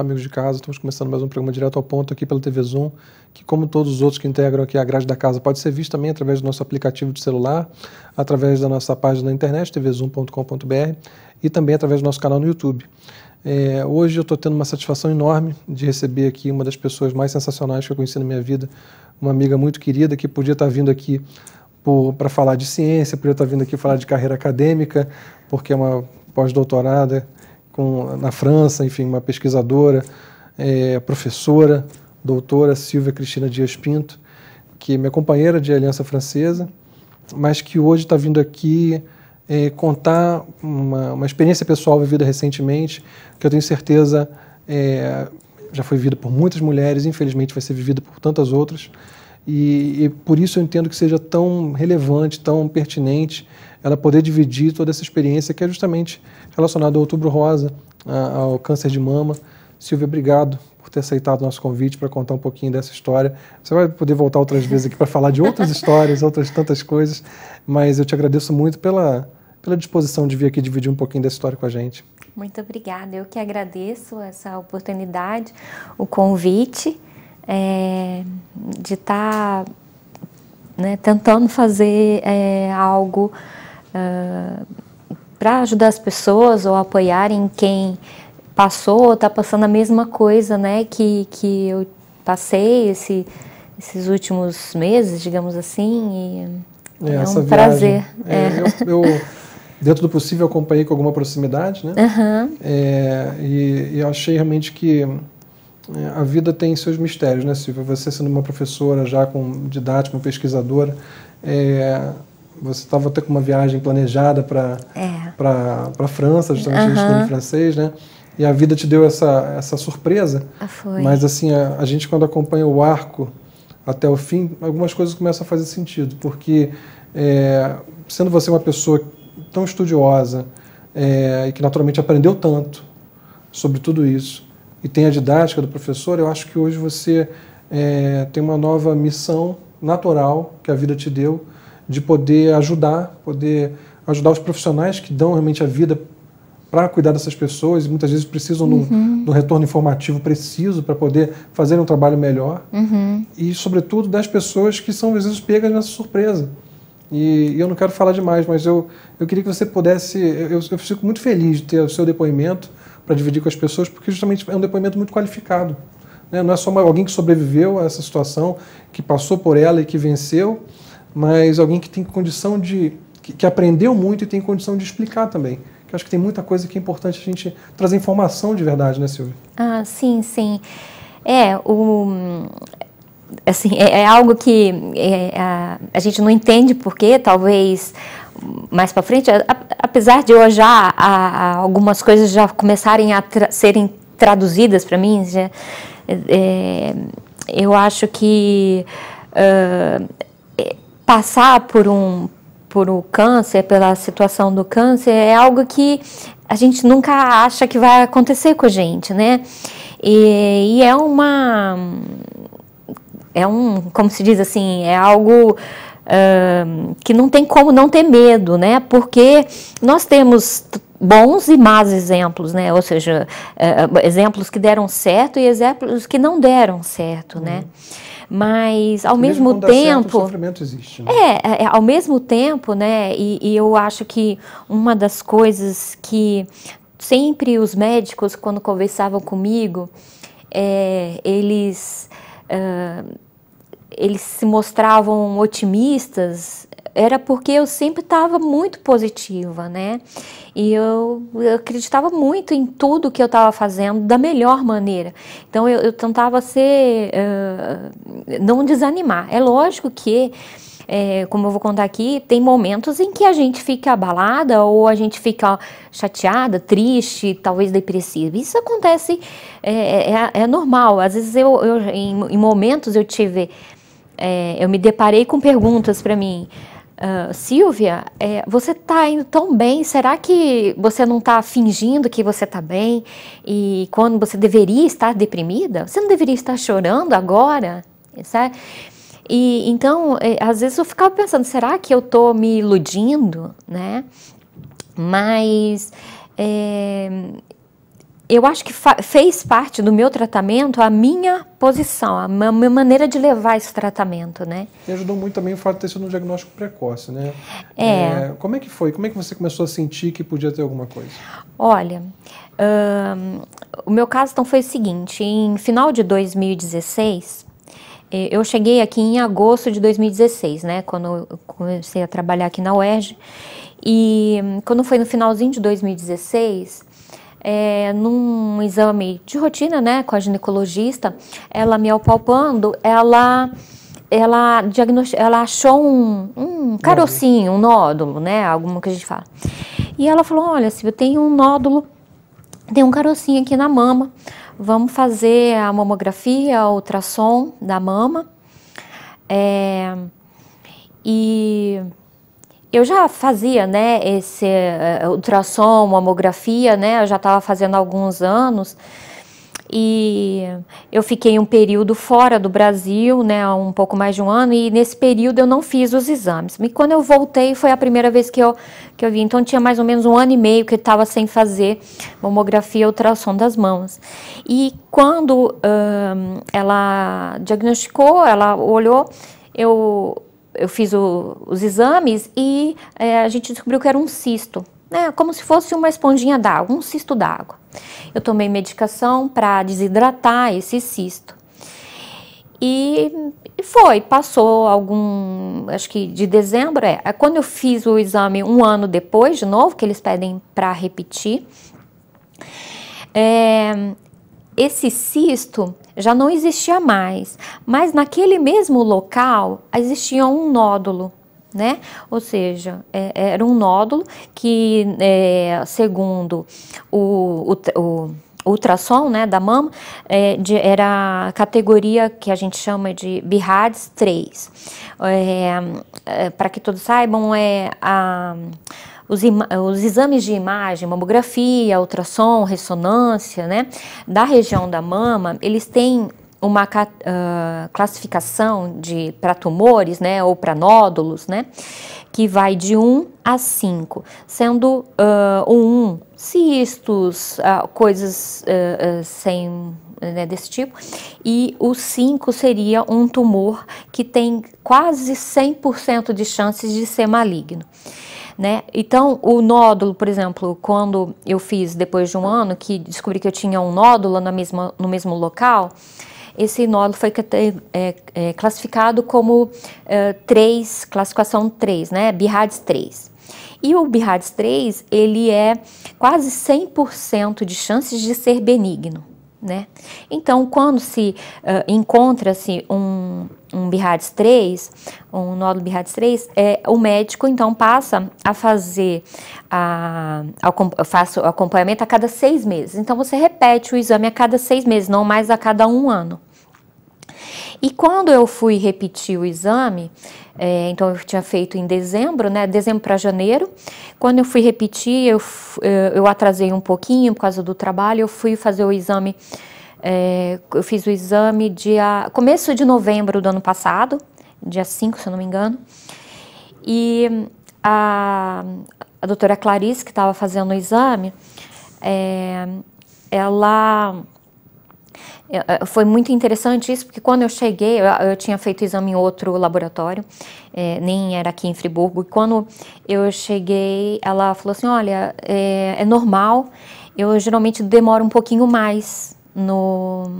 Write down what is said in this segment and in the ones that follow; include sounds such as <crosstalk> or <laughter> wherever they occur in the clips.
Olá, amigos de casa. Estamos começando mais um programa direto ao ponto aqui pela TV Zoom, que, como todos os outros que integram aqui a grade da casa, pode ser visto também através do nosso aplicativo de celular, através da nossa página na internet, tvzoom.com.br, e também através do nosso canal no YouTube. É, hoje eu estou tendo uma satisfação enorme de receber aqui uma das pessoas mais sensacionais que eu conheci na minha vida, uma amiga muito querida que podia estar vindo aqui para falar de ciência, podia estar vindo aqui falar de carreira acadêmica, porque é uma pós-doutorada com, na França, enfim, uma pesquisadora, é, professora, doutora Silvia Cristina Dias Pinto, que é minha companheira de Aliança Francesa, mas que hoje está vindo aqui é, contar uma, uma, experiência pessoal vivida recentemente, que eu tenho certeza é, já foi vivida por muitas mulheres, infelizmente vai ser vivida por tantas outras. E, e, por isso eu entendo que seja tão relevante, tão pertinente ela poder dividir toda essa experiência que é justamente relacionada ao Outubro Rosa, a, ao câncer de mama. Silvia, obrigado por ter aceitado o nosso convite para contar um pouquinho dessa história. Você vai poder voltar outras vezes aqui para falar de outras <laughs> histórias, outras tantas coisas, mas eu te agradeço muito pela, pela disposição de vir aqui dividir um pouquinho dessa história com a gente. Muito obrigada. Eu que agradeço essa oportunidade, o convite é, de estar tá, né, tentando fazer é, algo uh, para ajudar as pessoas ou apoiarem quem passou ou está passando a mesma coisa né, que, que eu passei esse, esses últimos meses, digamos assim. é, é um viagem, prazer. É, é. Eu, eu, dentro do possível, acompanhei com alguma proximidade, né? Uhum. e, e eu achei realmente que é, a vida tem seus mistérios, né, Silvia? Você sendo uma professora já com didática, uma pesquisadora, é, você estava até com uma viagem planejada para é. para França, justamente uhum. estudando francês, né? E a vida te deu essa essa surpresa. Ah, foi. Mas assim, a, a gente quando acompanha o arco até o fim, algumas coisas começam a fazer sentido, porque é, sendo você uma pessoa tão estudiosa é, e que naturalmente aprendeu tanto sobre tudo isso, e tem a didática do professor, eu acho que hoje você é, tem uma nova missão natural que a vida te deu de poder ajudar, poder ajudar os profissionais que dão realmente a vida para cuidar dessas pessoas e muitas vezes precisam uhum. do, retorno informativo preciso para poder fazer um trabalho melhor uhum. e sobretudo das pessoas que são às vezes pegas nessa surpresa e, e eu não quero falar demais mas eu eu queria que você pudesse eu, eu fico muito feliz de ter o seu depoimento para dividir com as pessoas, porque justamente é um depoimento muito qualificado. Né? Não é só alguém que sobreviveu a essa situação, que passou por ela e que venceu, mas alguém que tem condição de. que, que aprendeu muito e tem condição de explicar também que acho que tem muita coisa que é importante a gente trazer informação de verdade, né, Silvia? Ah, sim, sim. É, o, assim, é, é algo que é, a, a, gente não entende porque talvez mais para frente, apesar de hoje já a, a algumas coisas já começarem a tra serem traduzidas para mim, já, é, eu acho que uh, passar por um por o câncer, pela situação do câncer, é algo que a gente nunca acha que vai acontecer com a gente, né? E, e é uma é um, como se diz assim, é algo que não tem como não ter medo, né? Porque nós temos bons e más exemplos, né? Ou seja, uh, exemplos que deram certo e exemplos que não deram certo, né? uhum. né? mas ao mesmo, mesmo tempo certo, o sofrimento existe né? É, é, é, ao mesmo tempo né e, e, eu acho que uma das coisas que sempre os médicos quando conversavam comigo é, eles uh, eles se mostravam otimistas, era porque eu sempre estava muito positiva, né? E eu, eu, acreditava muito em tudo que eu estava fazendo da melhor maneira. Então eu, eu tentava ser. Uh, não desanimar. É lógico que. É, como eu vou contar aqui, tem momentos em que a gente fica abalada ou a gente fica chateada, triste, talvez depressiva. Isso acontece, é, é, é, é normal. Às vezes eu, eu em, em momentos eu tive é, eu me deparei com perguntas para mim. Uh, Silvia, é, você está indo tão bem, será que você não está fingindo que você está bem? E quando você deveria estar deprimida? Você não deveria estar chorando agora? certo E então, é, às vezes eu ficava pensando, será que eu estou me iludindo, né? Mas é, eu acho que fez parte do meu tratamento a minha posição, a minha maneira de levar esse tratamento, né? E ajudou muito também o fato de ter sido um diagnóstico precoce, né? É. é. como é que foi? Como é que você começou a sentir que podia ter alguma coisa? Olha, o meu caso então foi o seguinte, em final de 2016, eu cheguei aqui em agosto de 2016, né? Quando eu comecei a trabalhar aqui na UERJ. E quando foi no finalzinho de 2016, é, num exame de rotina, né, com a ginecologista, ela me apalpando, ela ela, diagnost... ela achou um, um carocinho, um nódulo, né? Alguma que a gente fala. E ela falou: Olha, se eu tenho um nódulo, tem um carocinho aqui na mama, vamos fazer a mamografia, a ultrassom da mama. É... E eu já fazia, né, esse uh, ultrassom, mamografia, né, eu já estava fazendo há alguns anos. E eu fiquei um período fora do Brasil, né, um pouco mais de um ano, e nesse período eu não fiz os exames. E quando eu voltei, foi a primeira vez que eu, que eu vi. Então tinha mais ou menos um ano e meio que estava sem fazer mamografia ultrassom das mãos. E quando ela diagnosticou, ela olhou, eu eu fiz o, os exames e é, a gente descobriu que era um cisto, né, como se fosse uma esponjinha d'água, um cisto d'água. Eu tomei medicação para desidratar esse cisto. E, e, foi, passou algum, acho que de dezembro, é, é, quando eu fiz o exame um ano depois, de novo, que eles pedem para repetir, é, esse cisto já não existia mais, mas naquele mesmo local existia um nódulo, né? Ou seja, é, é, era um nódulo que, é, segundo o, o, o, ultrassom né, da mama, é, de, era a categoria que a gente chama de BIRADS 3. É, é, Para que todos saibam, é a os, os exames de imagem, mamografia, ultrassom, ressonância, né, da região da mama, eles têm uma uh, classificação de para tumores, né, ou para nódulos, né, que vai de 1 a 5, sendo uh, o 1 cistos, uh, coisas uh, sem né, desse tipo, e o 5 seria um tumor que tem quase 100% de chances de ser maligno né? Então, o nódulo, por exemplo, quando eu fiz depois de um ano, que descobri que eu tinha um nódulo na mesma, no mesmo local, esse nódulo foi é, é, é, classificado como é, 3, classificação 3, né? BIRADS 3. E o BIRADS 3, ele é quase 100% de chances de ser benigno. Né? Então, quando se uh, encontra-se um, um BIRADS 3, um nódulo BIRADS 3, é, o médico então passa a fazer a, a, faz o acompanhamento a cada seis meses. Então, você repete o exame a cada seis meses, não mais a cada um ano. E quando eu fui repetir o exame, é, então eu tinha feito em dezembro, né? Dezembro para janeiro. Quando eu fui repetir, eu, é, eu atrasei um pouquinho por causa do trabalho. Eu fui fazer o exame. É, eu fiz o exame dia começo de novembro do ano passado, dia 5, se eu não me engano. E a, a doutora Clarice, que estava fazendo o exame, é, ela foi muito interessante isso, porque quando eu cheguei, eu, eu tinha feito exame em outro laboratório, é, nem era aqui em Friburgo, e quando eu cheguei, ela falou assim, olha, é, é normal, eu geralmente demoro um pouquinho mais no,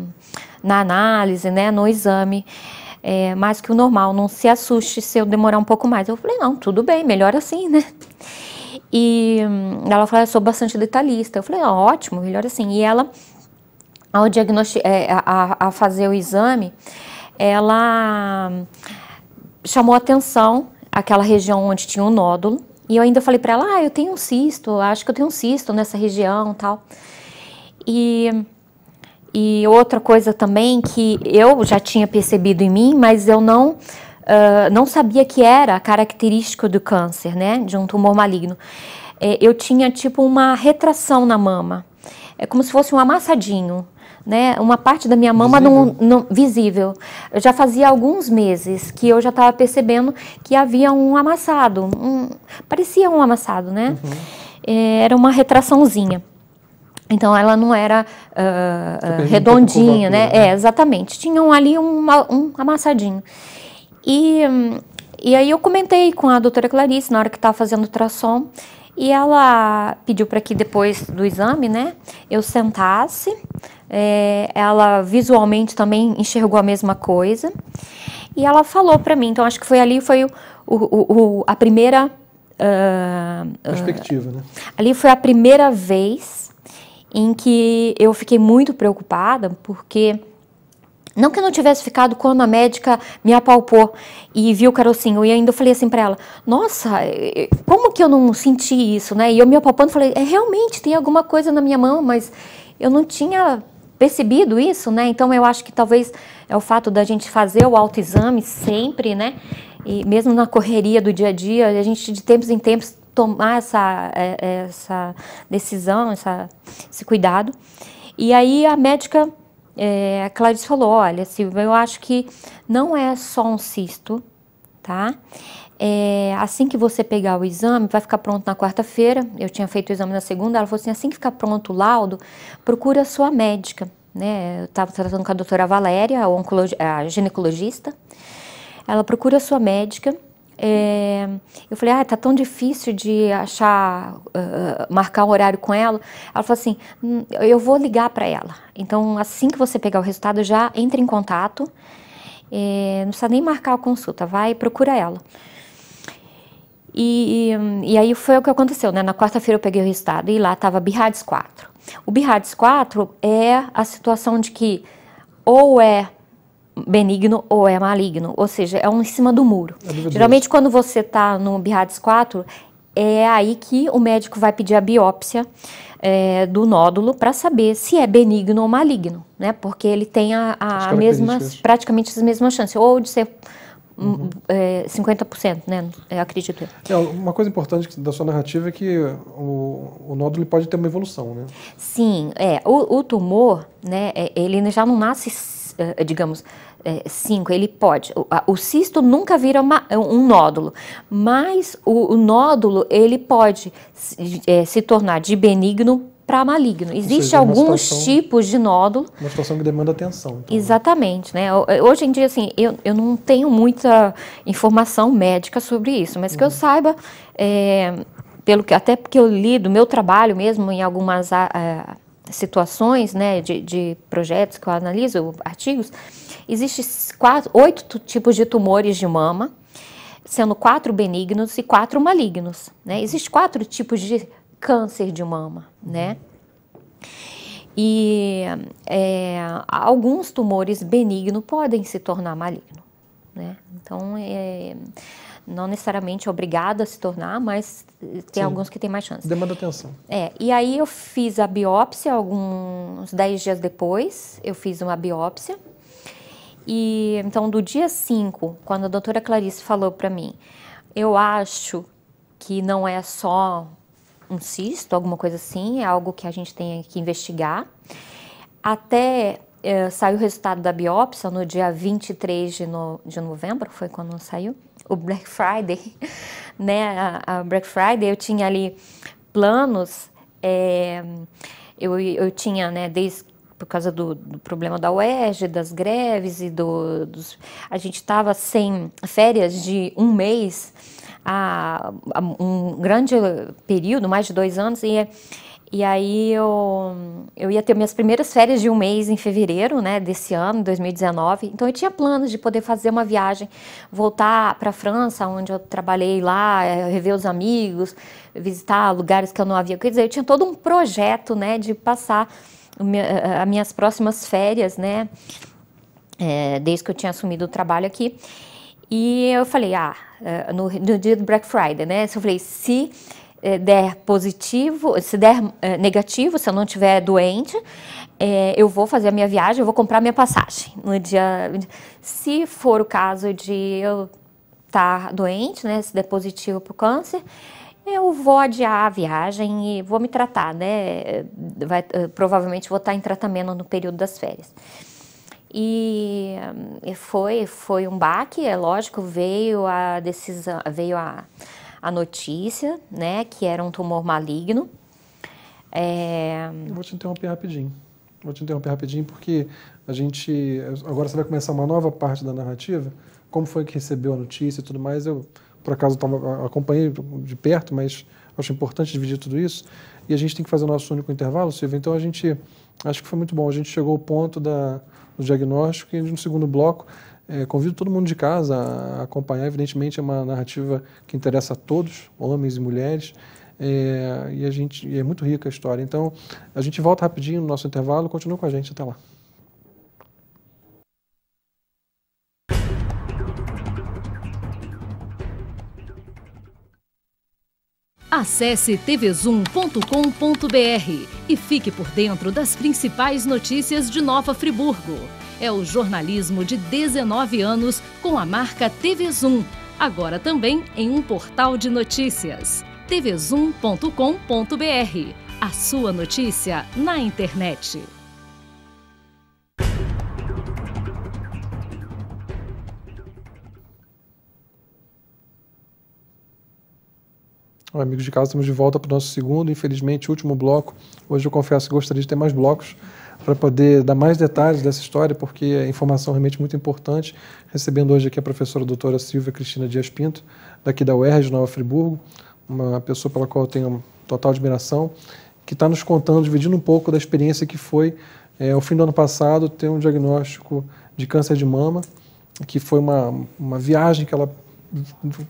na análise, né, no exame, é, mais que o normal, não se assuste se eu demorar um pouco mais. Eu falei, não, tudo bem, melhor assim, né? E hum, ela falou, ah, eu sou bastante detalhista. Eu falei, ah, ótimo, melhor assim. E ela ao diagnosti é, a, a fazer o exame, ela chamou atenção aquela região onde tinha um nódulo. E eu ainda falei para ela, ah, eu tenho um cisto, acho que eu tenho um cisto nessa região tal. E, e outra coisa também que eu já tinha percebido em mim, mas eu não, uh, não sabia que era característico do câncer, né, de um tumor maligno. É, eu tinha tipo uma retração na mama, é como se fosse um amassadinho né? Uma parte da minha mama visível. Não, não, visível. Eu já fazia alguns meses que eu já estava percebendo que havia um amassado, um, parecia um amassado, né? Uhum. É, era uma retraçãozinha. Então ela não era uh, redondinha, um né? Vapor, né? É, exatamente. Tinha ali um, um amassadinho. E, hum, e aí eu comentei com a doutora Clarice na hora que estava fazendo o ultrassom. E ela pediu para que depois do exame, né, eu sentasse. É, ela visualmente também enxergou a mesma coisa. E ela falou para mim. Então acho que foi ali foi o, o, o a primeira uh, perspectiva, uh, né? Ah, ali foi a primeira vez em que eu fiquei muito preocupada porque não que eu não tivesse ficado quando a médica me apalpou e viu o carocinho. E ainda eu falei assim para ela: Nossa, como que eu não senti isso, né? E eu me apalpando falei: É realmente, tem alguma coisa na minha mão, mas eu não tinha percebido isso, né? Então eu acho que talvez é o fato da gente fazer o autoexame sempre, né? E mesmo na correria do dia a dia, a gente de tempos em tempos tomar essa, é, essa decisão, essa, esse cuidado. E aí a médica é, a Clarice falou, olha Silvia, eu acho que não é só um cisto, tá? É, assim que você pegar o exame, vai ficar pronto na quarta-feira, eu tinha feito o exame na segunda, ela falou assim, assim que ficar pronto o laudo, procura a sua médica, né? Eu estava tratando com a doutora Valéria, a, a ginecologista, ela procura a sua médica, é, eu falei, ah, tá tão difícil de achar, uh, marcar um horário com ela. Ela falou assim, hum, eu vou ligar para ela. Então, assim que você pegar o resultado, já entre em contato. É, não precisa nem marcar a consulta, vai procura ela. E, e, e aí foi o que aconteceu, né? Na quarta-feira eu peguei o resultado e lá estava BIRADS 4. O BIRADS 4 é a situação de que ou é benigno ou é maligno, ou seja, é um em cima do muro. É, Geralmente quando você está no BIRADS 4, é aí que o médico vai pedir a biópsia é, do nódulo para saber se é benigno ou maligno, né? Porque ele tem a, a as mesmas, praticamente as mesmas chances, ou de ser Uhum. Hum, é, 50%, né? Eu acredito. É, uma coisa importante da sua narrativa é que o, o nódulo pode ter uma evolução, né? Sim, é. O, o tumor, né? É, ele já não nasce eh, digamos, é, cinco, ele pode. O, a, o cisto nunca vira uma, um nódulo, mas o, o nódulo ele pode se, é, se tornar de benigno para maligno. Existem é alguns situação, tipos de nódulo. Uma situação que demanda atenção. Então. Né? Exatamente, né? Hoje em dia, assim, eu, eu não tenho muita informação médica sobre isso, mas uhum. que eu uhum. saiba, é, pelo que até porque eu li do meu trabalho mesmo em algumas ah, situações né, de, de projetos que eu analiso, artigos, existem quase oito tipos de tumores de mama, sendo quatro benignos e quatro malignos. Né? Existem quatro tipos de câncer de mama, né? E é, alguns tumores benignos podem se tornar maligno, né? Então, é, não necessariamente obrigado a se tornar, mas eh, tem Sim. alguns que têm mais chance. Demanda atenção. É, e aí eu fiz a biópsia alguns 10 dias depois, eu fiz uma biópsia. E então do dia 5, quando a doutora Clarice falou para mim, eu acho que não é só um cisto, alguma coisa assim, é algo que a gente tem que investigar. Até eh, saiu o resultado da biópsia no dia 23 de, no, de novembro, foi quando saiu o Black Friday, <laughs> né? A, a Black Friday, eu tinha ali planos, é, eu, eu tinha, né, desde por causa do, do, problema da UERJ, das greves e do, dos. A gente estava sem férias de um mês, a, a, um grande período, mais de dois anos, e é, e aí eu, eu ia ter minhas primeiras férias de um mês em fevereiro, né, desse ano, 2019. Então eu tinha planos de poder fazer uma viagem, voltar para a França, onde eu trabalhei lá, eh, rever os amigos, visitar lugares que eu não havia. Quer dizer, eu tinha todo um projeto, né, de passar eh, eh, as minhas próximas férias, né, é, desde que eu tinha assumido o trabalho aqui. E eu falei, ah, no, no dia do Black Friday, né, eu falei, se é, der positivo, se der é, negativo, se eu não estiver doente, é, eu vou fazer a minha viagem, eu vou comprar minha passagem no dia. Se for o caso de eu estar tá doente, né, se der positivo para o câncer, eu vou adiar a viagem e vou me tratar, né? Vai, eh, provavelmente vou estar tá em tratamento no período das férias. E foi, foi um baque, é lógico, veio a decisão, veio a a notícia, né, que era um tumor maligno. É... Eu vou te interromper rapidinho. Vou te interromper rapidinho porque a gente agora você vai começar uma nova parte da narrativa. Como foi que recebeu a notícia e tudo mais? Eu por acaso tava, acompanhei de perto, mas acho importante dividir tudo isso. E a gente tem que fazer o nosso único intervalo, Silvia. Então a gente acho que foi muito bom. A gente chegou ao ponto da, do diagnóstico e no segundo bloco é, convido todo mundo de casa a acompanhar. Evidentemente, é uma narrativa que interessa a todos, homens e mulheres. É, e a gente e é muito rica a história. Então, a gente volta rapidinho no nosso intervalo. Continua com a gente até lá. Acesse tvzoom.com.br e fique por dentro das principais notícias de Nova Friburgo é o jornalismo de 19 anos com a marca TV Zoom, agora também em um portal de notícias. tvzoom.com.br A sua notícia na internet. Olá, amigos de casa, estamos de volta para o nosso segundo, infelizmente, último bloco. Hoje eu confesso que gostaria de ter mais blocos, para poder dar mais detalhes dessa história, porque é informação realmente muito importante. Recebendo hoje aqui a professora a doutora Silvia Cristina Dias Pinto, daqui da UERJ de Nova Friburgo, uma pessoa pela qual eu tenho total admiração, que está nos contando, dividindo um pouco da experiência que foi, é, o fim do ano passado, ter um diagnóstico de câncer de mama, que foi uma, uma viagem que ela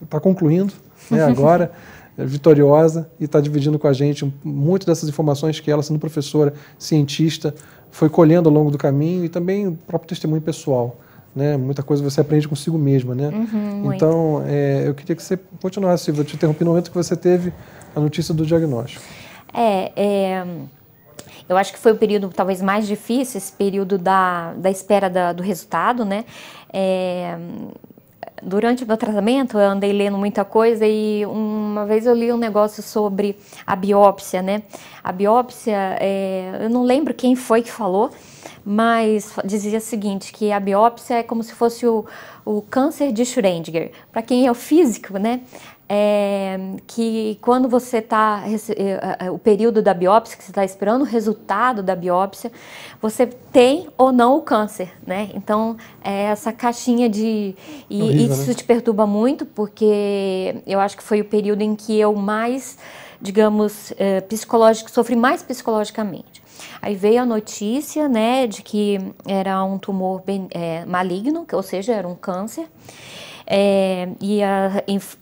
está concluindo né, <laughs> agora, é vitoriosa, e está dividindo com a gente muito dessas informações que ela, sendo professora, cientista, foi colhendo ao longo do caminho e também o próprio testemunho pessoal. Né? Muita coisa você aprende consigo mesma, né? Uhum, então, é, eu queria que você continuasse, Silvia. Eu te interrompi no momento que você teve a notícia do diagnóstico. É, é eu acho que foi o período talvez mais difícil, esse período da, da espera da, do resultado, né? É, durante o meu tratamento eu andei lendo muita coisa e uma vez eu li um negócio sobre a biópsia, né? A biópsia, é, eu não lembro quem foi que falou, mas dizia o seguinte, que a biópsia é como se fosse o, o câncer de Schrödinger. Para quem é o físico, né? é, que quando você está, eh, eh, eh, o período da biópsia, que você está esperando o resultado da biópsia, você tem ou não o câncer, né? Então, é essa caixinha de... E, é Horrível, isso né? te perturba muito, porque eu acho que foi o período em que eu mais, digamos, é, psicológico, sofri mais psicologicamente. Aí veio a notícia, né, de que era um tumor ben, é, maligno, ou seja, era um câncer é, e a,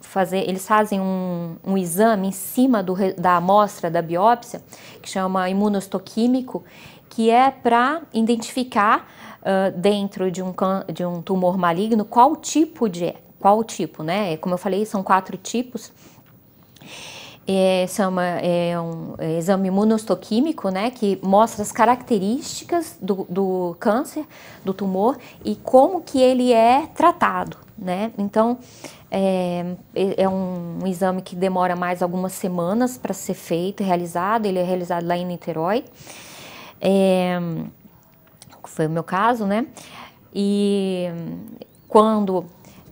fazer, eles fazem um, um exame em cima do, da amostra da biópsia, que chama imunostoquímico, que é para identificar uh, dentro de um, de um tumor maligno qual tipo de qual tipo, né? Como eu falei, são quatro tipos. É, é um é exame imunostoquímico, né, que mostra as características do, do câncer, do tumor e como que ele é tratado né? Então, é, é um exame que demora mais algumas semanas para ser feito, realizado, ele é realizado lá em Niterói, é, foi o meu caso, né? E quando,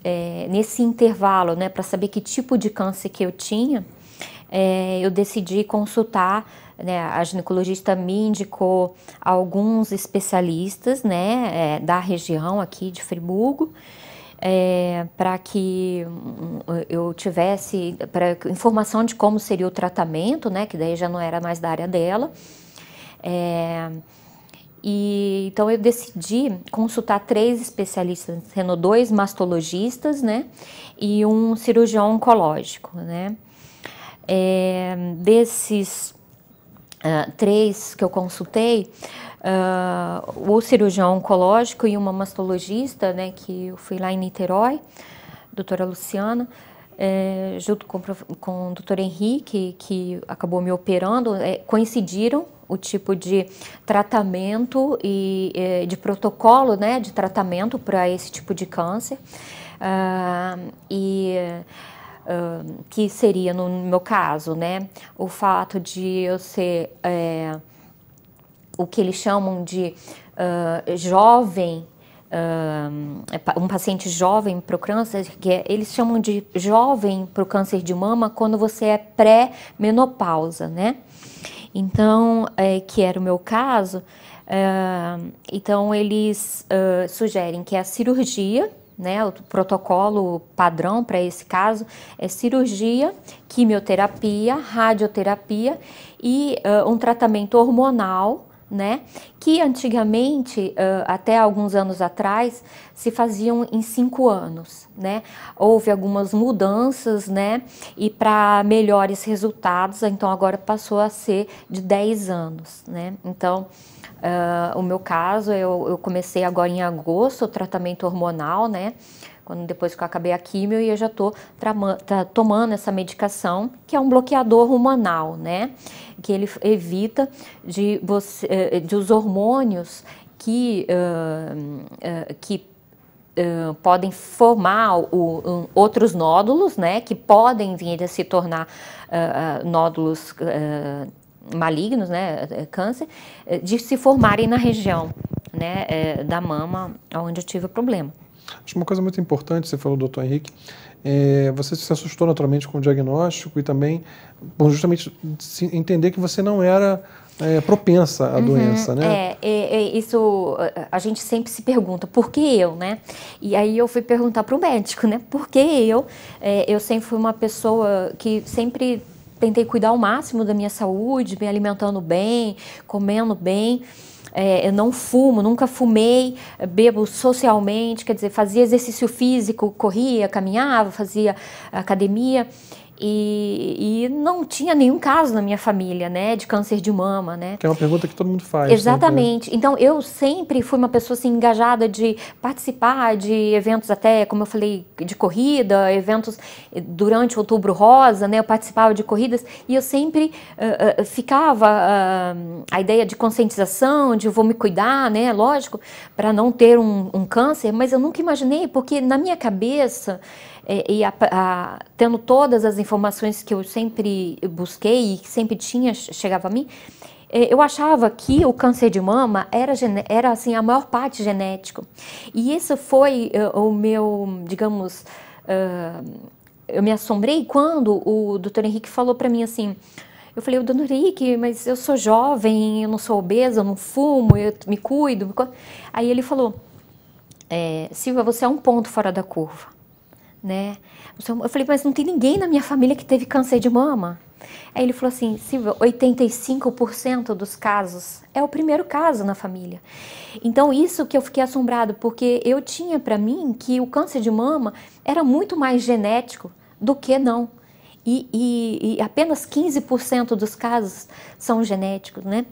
é, nesse intervalo, né, para saber que tipo de câncer que eu tinha, é, eu decidi consultar, né, a ginecologista me indicou alguns especialistas, né, é, da região aqui de Friburgo, é, para que eu tivesse para informação de como seria o tratamento, né? Que daí já não era mais da área dela. É, e então eu decidi consultar três especialistas, sendo dois mastologistas, né, e um cirurgião oncológico, né. É, desses uh, três que eu consultei, uh, o cirurgião oncológico e uma mastologista, né, que eu fui lá em Niterói, doutora Luciana, é, junto com, com o doutor Henrique, que acabou me operando, é, coincidiram o tipo de tratamento e é, de protocolo né, de tratamento para esse tipo de câncer. Uh, e uh, que seria, no meu caso, né, o fato de eu ser. É, o que eles chamam de uh, jovem, uh, um paciente jovem para o câncer, que é, eles chamam de jovem para o câncer de mama quando você é pré-menopausa, né? Então, é, que era o meu caso, uh, então eles sugerem que a cirurgia, né, o protocolo padrão para esse caso é cirurgia, quimioterapia, radioterapia e uh, um tratamento hormonal né? Que antigamente, até alguns anos atrás, se faziam em cinco anos, né? Houve algumas mudanças, né? E para melhores resultados, então agora passou a ser de 10 anos, né? Então, uh, o meu caso, eu, eu comecei agora em agosto o tratamento hormonal, né? Quando depois que eu acabei a quimio e eu já estou tá, tomando essa medicação, que é um bloqueador hormonal, né? Que ele evita de, você, eh, eh, de os hormônios que, uh, uh, que Uh, podem formar o, um, outros nódulos, né, que podem vir a se tornar uh, uh, nódulos malignos, né, é, é, câncer, eh, de se formarem na região, né, é, da mama, onde eu tive o problema. Acho uma coisa muito importante, você falou, doutor Henrique, é, você se assustou naturalmente com o diagnóstico e também, bom, justamente entender que você não era é, propensa à uhum, doença, né? É, é, é isso a gente sempre se pergunta, por que eu, né? E aí eu fui perguntar para o médico, né? Por que eu? É, eu sempre fui uma pessoa que sempre tentei cuidar ao máximo da minha saúde, me alimentando bem, comendo bem é, eu não fumo, nunca fumei, bebo socialmente, quer dizer, fazia exercício físico, corria, caminhava, fazia academia. E, e, não tinha nenhum caso na minha família, né, de câncer de mama, né? Que é uma pergunta que todo mundo faz. Né, Exatamente. Né? Então eu sempre fui uma pessoa assim engajada de participar de eventos até, como eu falei, de corrida, eventos eh, durante o Outubro Rosa, né? Eu participava de corridas e eu sempre uh, uh, ficava uh, a ideia de conscientização, de vou me cuidar, né? Lógico, para não ter um, um câncer, mas eu nunca imaginei porque na minha cabeça é, e, a, a, tendo todas as informações que eu sempre busquei e que sempre tinha, chegava a mim, é, eu achava que o câncer de mama era, era assim, a maior parte genético. E isso foi uh, o meu, digamos, uh, eu me assombrei quando o doutor Henrique falou para mim assim, eu falei, doutor Henrique, mas eu sou jovem, eu não sou obesa, eu não fumo, eu me cuido. Aí ele falou, é, Silvia, você é um ponto fora da curva né? Eu falei, mas não tem ninguém na minha família que teve câncer de mama. Aí ele falou assim, Silvia, 85% dos casos é o primeiro caso na família. Então isso que eu fiquei assombrado, porque eu tinha para mim que o câncer de mama era muito mais genético do que não. E, e, e apenas 15% dos casos são genéticos, né?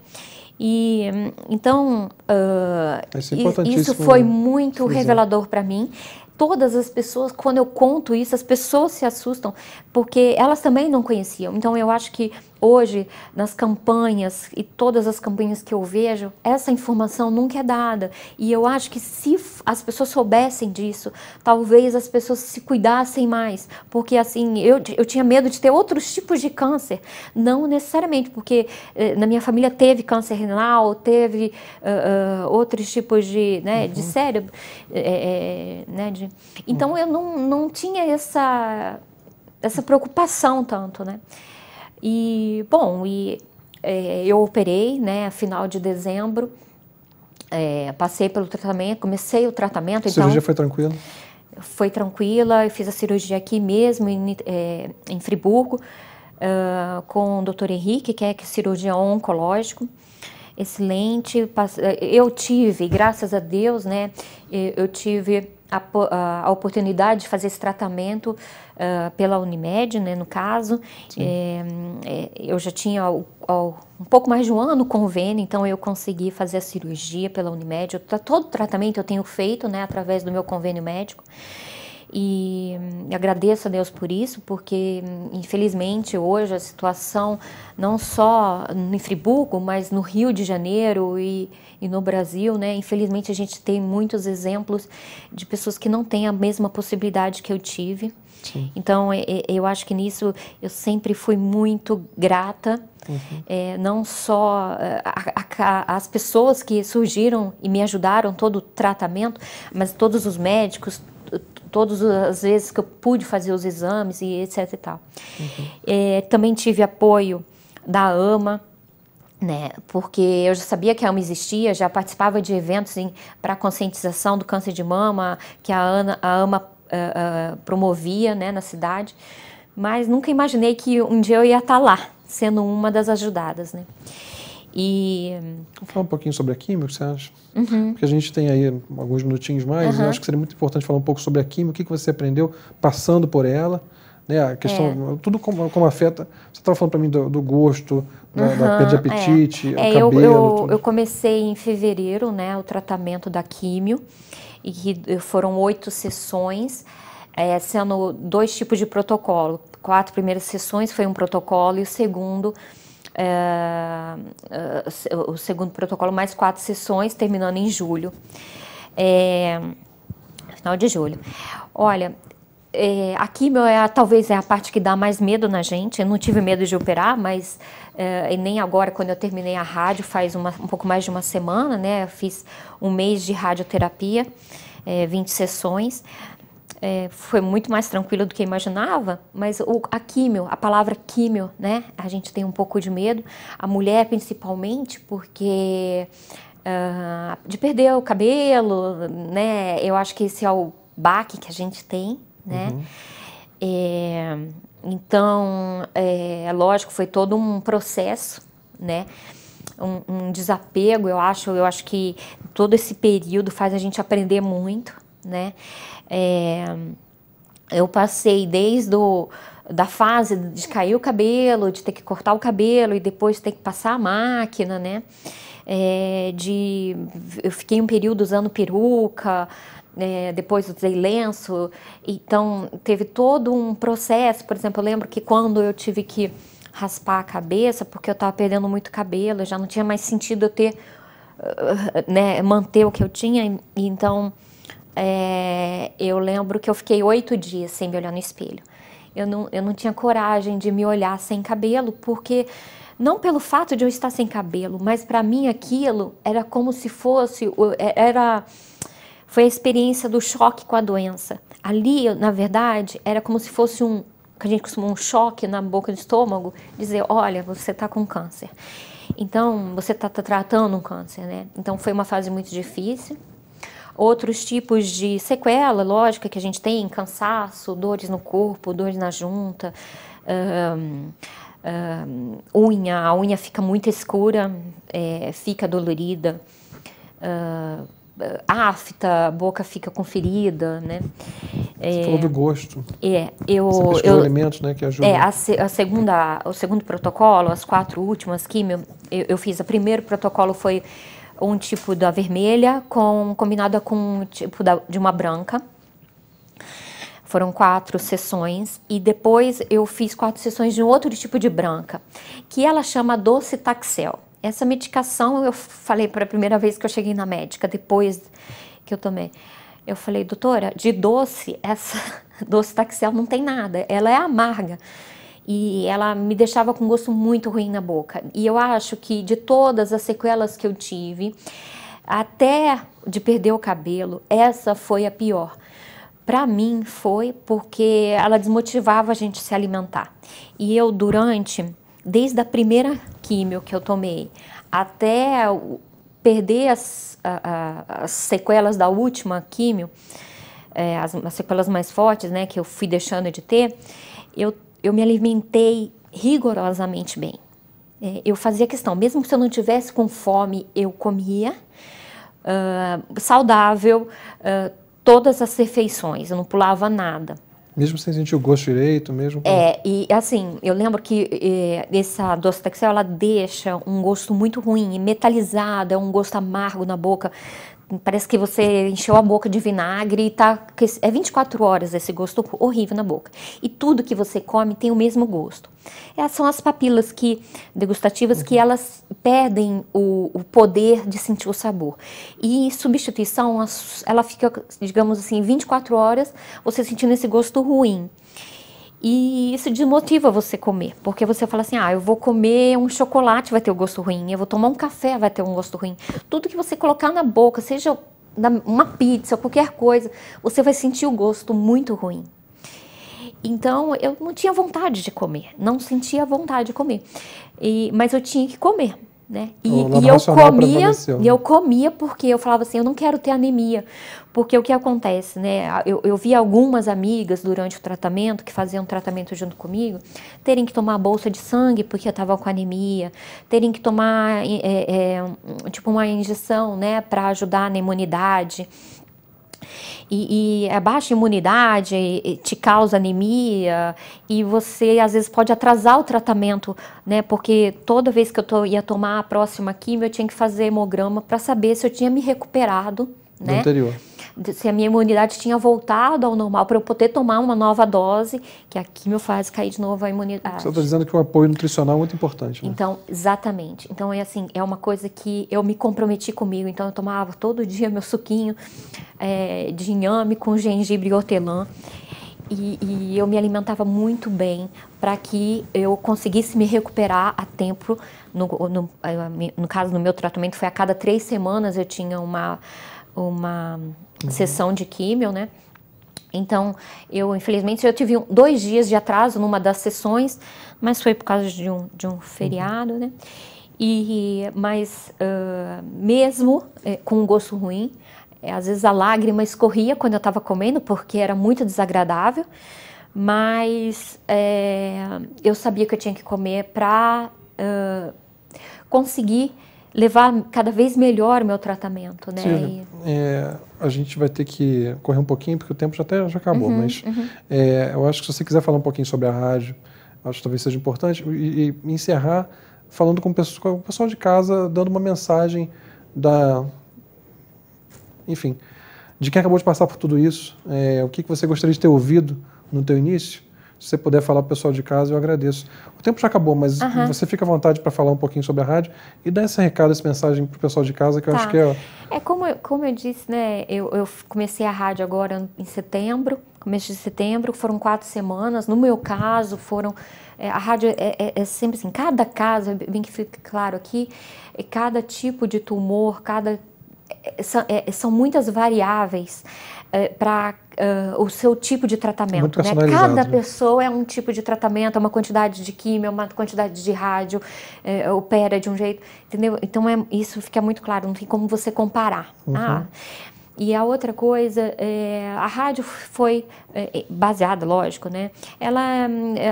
E então uh, isso é foi né? muito é. revelador para mim todas as pessoas, quando eu conto isso, as pessoas se assustam, porque elas também não conheciam. Então eu acho que hoje nas campanhas e todas as campanhas que eu vejo, essa informação nunca é dada. E eu acho que se as pessoas soubessem disso, talvez as pessoas se cuidassem mais. Porque assim, eu, eu tinha medo de ter outros tipos de câncer. Não necessariamente, porque eh, na minha família teve câncer renal, teve uh, uh, outros tipos de, né, uhum. de cérebro. É, é, né, de... Então uhum. eu não, não tinha essa, essa preocupação tanto, né? E, bom, e é, eu operei, né, final de dezembro, é, passei pelo tratamento, comecei o tratamento. A então, cirurgia foi tranquila? Foi tranquila, eu fiz a cirurgia aqui mesmo, em, é, em Friburgo, uh, com o doutor Henrique, que é cirurgião oncológico excelente. É, eu tive, graças a Deus, né, eu tive a, a, oportunidade de fazer esse tratamento uh, pela Unimed, né, no caso. É, é, eu já tinha um pouco mais de um ano convênio, então eu consegui fazer a cirurgia pela Unimed. Eu, todo o tratamento eu tenho feito né, através do meu convênio médico. E hum, agradeço a Deus por isso, porque hum, infelizmente hoje a situação, não só em Friburgo, mas no Rio de Janeiro e, e no Brasil, né? Infelizmente a gente tem muitos exemplos de pessoas que não têm a mesma possibilidade que eu tive. Então, eu acho que nisso eu sempre fui muito grata, uhum. é, não só eh, a, a, as pessoas que surgiram e me ajudaram todo o tratamento, mas todos os médicos, todas as vezes que eu pude fazer os exames e etc e tal. Uhum. É, também tive apoio da AMA, né? Porque eu já sabia que a AMA existia, já participava de eventos para conscientização do câncer de mama, que a, Ana, a AMA uh, promovia né, na cidade, mas nunca imaginei que um dia eu ia estar tá lá, sendo uma das ajudadas. Né? E... Vou falar um pouquinho sobre a química, você acha? Uhum. Porque a gente tem aí alguns minutinhos mais, uhum. acho que seria muito importante falar um pouco sobre a química, o que, você aprendeu passando por ela, né? A questão, é. tudo como, como afeta. Você estava falando para mim do, do gosto, da, uhum, da perda de é. apetite, é. É, cabelo. Eu, eu, eu, comecei em fevereiro, né, o tratamento da químio e que foram oito sessões, é, sendo dois tipos de protocolo. Quatro primeiras sessões foi um protocolo e o segundo é, é o segundo protocolo mais quatro sessões terminando em julho, é, final de julho. Olha, é, a químio é a, talvez é a parte que dá mais medo na gente. Eu não tive medo de operar, mas é, e nem agora quando eu terminei a rádio faz uma, um pouco mais de uma semana, né? Eu fiz um mês de radioterapia, é, 20 sessões. É, foi muito mais tranquilo do que eu imaginava, mas o, a químio, a palavra químio, né? A gente tem um pouco de medo, a mulher principalmente, porque uh, de perder o cabelo, né? Eu acho que esse é o baque que a gente tem né? Uhum. É, então, é lógico, foi todo um processo, né? Um, um, desapego, eu acho, eu acho que todo esse período faz a gente aprender muito, né? É, eu passei desde o, da fase de cair o cabelo, de ter que cortar o cabelo e depois ter que passar a máquina, né? É, de eu fiquei um período usando peruca, é, depois usei lenço, então teve todo um processo. Por exemplo, eu lembro que quando eu tive que raspar a cabeça, porque eu estava perdendo muito cabelo, já não tinha mais sentido eu ter, uh, né, manter o que eu tinha, então é, eu lembro que eu fiquei oito dias sem me olhar no espelho. Eu não, eu não tinha coragem de me olhar sem cabelo, porque não pelo fato de eu estar sem cabelo, mas para mim aquilo era como se fosse, era foi a experiência do choque com a doença. Ali, na verdade, era como se fosse um, que a gente costuma um choque na boca do estômago, dizer, olha, você está com câncer. Então, você está tá tratando um câncer, né? Então, foi uma fase muito difícil. Outros tipos de sequela, lógica, que a gente tem, cansaço, dores no corpo, dores na junta, unha, a unha fica muito escura, é, fica dolorida. Eh, afta, a boca fica com ferida, né? Você é, falou do gosto. É, eu... Você eu alimentos, né, que ajudam. É, a, a, segunda, o segundo protocolo, as quatro últimas químio eu, eu fiz, o primeiro protocolo foi um tipo da vermelha com combinada com um tipo da, de uma branca. Foram quatro sessões e depois eu fiz quatro sessões de um outro tipo de branca, que ela chama doce taxel. Essa medicação, eu falei para a primeira vez que eu cheguei na médica, depois que eu tomei. Eu falei, doutora, de doce, essa <laughs> doce taxel não tem nada, ela é amarga. E ela me deixava com gosto muito ruim na boca. E eu acho que de todas as sequelas que eu tive, até de perder o cabelo, essa foi a pior. Para mim foi porque ela desmotivava a gente se alimentar. E eu durante desde a primeira químio que eu tomei até perder as, a, a, as sequelas da última químio, é, as, as, sequelas mais fortes, né, que eu fui deixando de ter, eu, eu me alimentei rigorosamente bem. É, eu fazia questão, mesmo se eu não tivesse com fome, eu comia uh, saudável uh, todas as refeições, eu não pulava nada. Mesmo sem sentir o gosto direito, mesmo. Com... É, e assim, eu lembro que eh, essa doce texel ela deixa um gosto muito ruim, metalizado, é um gosto amargo na boca parece que você encheu a boca de vinagre e tá. É 24 horas esse gosto horrível na boca. E tudo que você come tem o mesmo gosto. Essas é, são as papilas que degustativas uhum. que elas perdem o, o, poder de sentir o sabor. E em substituição, ela fica, digamos assim, 24 horas você sentindo esse gosto ruim. E isso desmotiva você comer, porque você fala assim: ah, eu vou comer um chocolate, vai ter um gosto ruim, eu vou tomar um café, vai ter um gosto ruim. Tudo que você colocar na boca, seja uma pizza, qualquer coisa, você vai sentir o gosto muito ruim. Então eu não tinha vontade de comer, não sentia vontade de comer, e, mas eu tinha que comer né? E, e eu comia, e eu né? comia porque eu falava assim, eu não quero ter anemia, porque o que acontece, né? Eu, eu vi algumas amigas durante o tratamento que faziam tratamento junto comigo terem que tomar bolsa de sangue porque eu estava com anemia, terem que tomar é, é, tipo uma injeção, né, para ajudar na imunidade e, e a é baixa imunidade te causa anemia e você às vezes pode atrasar o tratamento, né? Porque toda vez que eu tô, ia tomar a próxima química, eu tinha que fazer hemograma para saber se eu tinha me recuperado, né? Do anterior se a minha imunidade tinha voltado ao normal para eu poder tomar uma nova dose, que a quimio faz cair de novo a imunidade. Você está dizendo que o apoio nutricional é muito importante. Né? Então, exatamente. Então é assim, é uma coisa que eu me comprometi comigo. Então eu tomava todo <laughs> dia meu suquinho é, de inhame com gengibre e hortelã. E, e, eu me alimentava muito bem para que eu conseguisse me recuperar a tempo. No, no, eh, no, caso, no meu tratamento, foi a cada três semanas eu tinha uma, uma uhum. sessão de químio, né? Então, eu, infelizmente, eu tive dois dias de atraso numa das sessões, mas foi por causa de um, de um feriado, uhum. né? E, mas, uh, mesmo é, com um gosto ruim, é, às vezes a lágrima escorria quando eu estava comendo, porque era muito desagradável, mas é, eu sabia que eu tinha que comer para uh, conseguir levar cada vez melhor o meu tratamento, né? Sim, e... é, a gente vai ter que correr um pouquinho, porque o tempo já, até, tá, já acabou, uhum, mas uhum. É, eu acho que se você quiser falar um pouquinho sobre a rádio, acho que talvez seja importante, e, e encerrar falando com o, pessoal, com o pessoal de casa, dando uma mensagem da... Enfim, de quem acabou de passar por tudo isso, é, o que, que você gostaria de ter ouvido no teu início, se você puder falar para o pessoal de casa, eu agradeço. O tempo já acabou, mas uhum. você fica à vontade para falar um pouquinho sobre a rádio e dar esse recado, essa mensagem para o pessoal de casa, que eu tá. acho que é. É como, eu, como eu disse, né? Eu, eu comecei a rádio agora em setembro, começo de setembro, foram quatro semanas. No meu caso, foram. É, a rádio é, é, é, sempre assim, cada caso, é bem que fique claro aqui, é cada tipo de tumor, cada. É, são, são muitas variáveis. É, para uh, é, o seu tipo de tratamento. Né? Cada né? pessoa é um tipo de tratamento, é uma quantidade de químio, é uma quantidade de rádio, opera de um jeito, entendeu? Então é, isso fica muito claro, não tem como você comparar. Uhum. Ah, e a outra coisa, é, a rádio foi é, é baseada, lógico, né? Ela,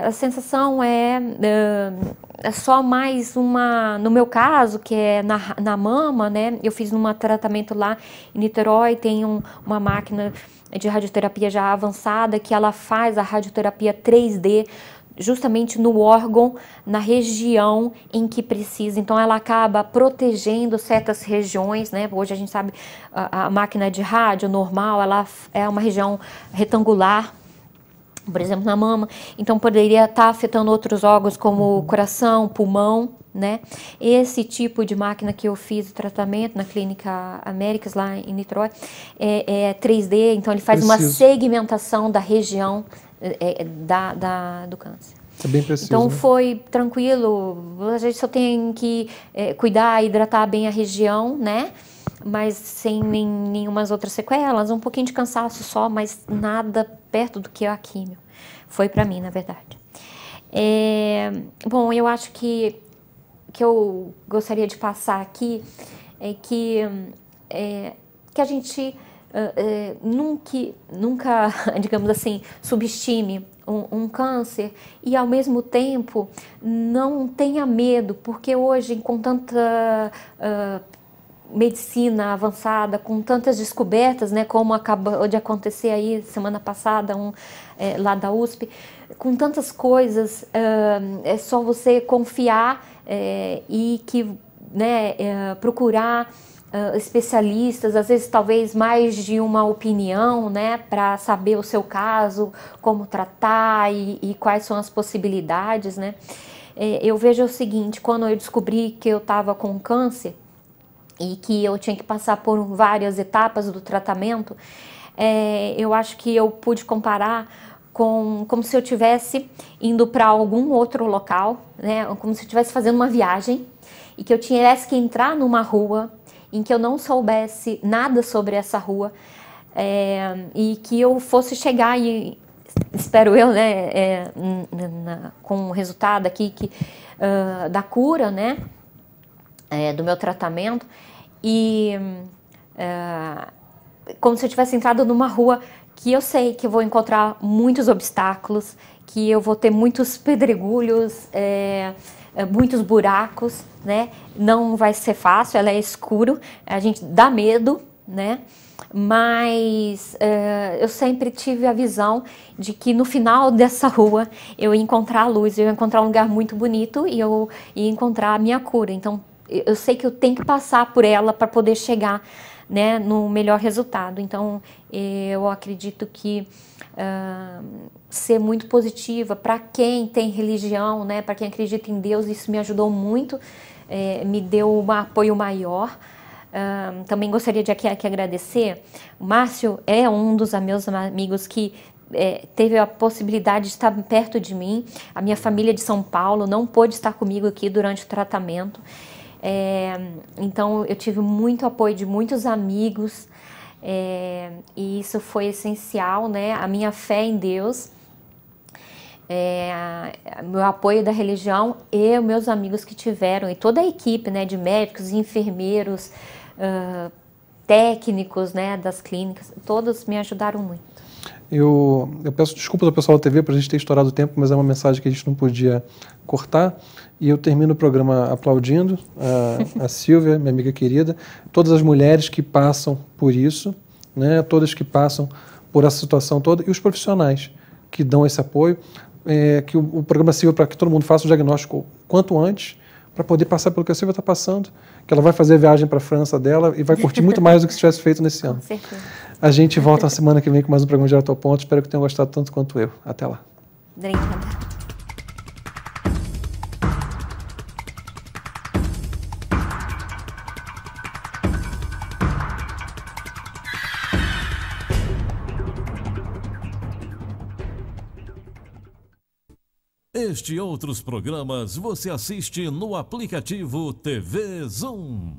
a sensação é, é, é, só mais uma, no meu caso, que é na, na mama, né? Eu fiz um tratamento lá em Niterói, tem um, uma máquina de radioterapia já avançada que ela faz a radioterapia 3D justamente no órgão, na região em que precisa. Então, ela acaba protegendo certas regiões, né? Hoje a gente sabe a, a máquina de rádio normal, ela é uma região retangular, por exemplo, na mama. Então, poderia estar tá afetando outros órgãos como uhum. coração, pulmão, né? Esse tipo de máquina que eu fiz o tratamento na Clínica Américas, lá em Niterói, é, é 3D, então ele faz Preciso. uma segmentação da região é, é, da, da, do câncer. É bem preciso, então né? foi tranquilo, a gente só tem que é, cuidar, hidratar bem a região, né? Mas sem nem, nenhumas outras sequelas, um pouquinho de cansaço só, mas nada perto do que a químio. Foi para mim, na verdade. É, bom, eu acho que que eu gostaria de passar aqui é que, é, que a gente ah, é, nunca, nunca, <laughs> digamos assim, subestime um, um, câncer e ao mesmo tempo não tenha medo, porque hoje com tanta uh, medicina avançada, com tantas descobertas, né, como acabou de acontecer aí semana passada um, é, lá da USP, com tantas coisas, uh, é só você confiar é, e que né, é, procurar uh, especialistas, às vezes talvez mais de uma opinião, né, para saber o seu caso, como tratar e, e quais são as possibilidades, né. É, eu vejo o seguinte, quando eu descobri que eu estava com câncer e que eu tinha que passar por várias etapas do tratamento, é, eu acho que eu pude comparar com, como se eu tivesse indo para algum outro local, né? Como se eu estivesse fazendo uma viagem e que eu tivesse que entrar numa rua em que eu não soubesse nada sobre essa rua é, e que eu fosse chegar e espero eu, né, é, na, com o resultado aqui que, uh, da cura, né, é, do meu tratamento e uh, como se eu tivesse entrado numa rua que eu sei que eu vou encontrar muitos obstáculos, que eu vou ter muitos pedregulhos. É, é, muitos buracos, né? Não vai ser fácil, ela é escuro, a gente dá medo, né? Mas uh, eu sempre tive a visão de que no final <laughs> dessa rua eu ia encontrar a luz, eu ia encontrar um lugar muito bonito e eu ia encontrar a minha cura. Então eu sei que eu tenho que passar por ela para poder chegar né, no melhor resultado. Então eu acredito que uh, ser muito positiva para quem tem religião, né? Para quem acredita em Deus, isso me ajudou muito, eh, me deu um apoio maior. Uh, também gostaria de aqui, aqui agradecer. O Márcio é um dos meus amigos que é, teve a possibilidade de estar perto de mim. A minha família é de São Paulo não pôde estar comigo aqui durante o tratamento. É, então eu tive muito apoio de muitos amigos é, e isso foi essencial, né? A minha fé em Deus, é, meu apoio da religião e meus amigos que tiveram, e toda a equipe, né? De médicos, enfermeiros, uh, técnicos, né? Das clínicas, todos me ajudaram muito. Eu, eu peço desculpas ao pessoal da TV para a gente ter estourado o tempo, mas é uma mensagem que a gente não podia cortar. E eu termino o programa aplaudindo a, a Silvia, minha amiga querida, todas as mulheres que passam por isso, né, todas que passam por essa situação toda, e os profissionais que dão esse apoio, é, que o, o programa sirva para que todo mundo faça o diagnóstico quanto antes, para poder passar pelo que a Silvia está passando, que ela vai fazer a viagem para a França dela e vai curtir muito mais do que se tivesse feito nesse ano. certeza. A gente volta na semana que vem com mais um programa de Autoponto. Espero que tenham gostado tanto quanto eu. Até lá. Né? Este e outros programas você assiste no aplicativo TV Zoom.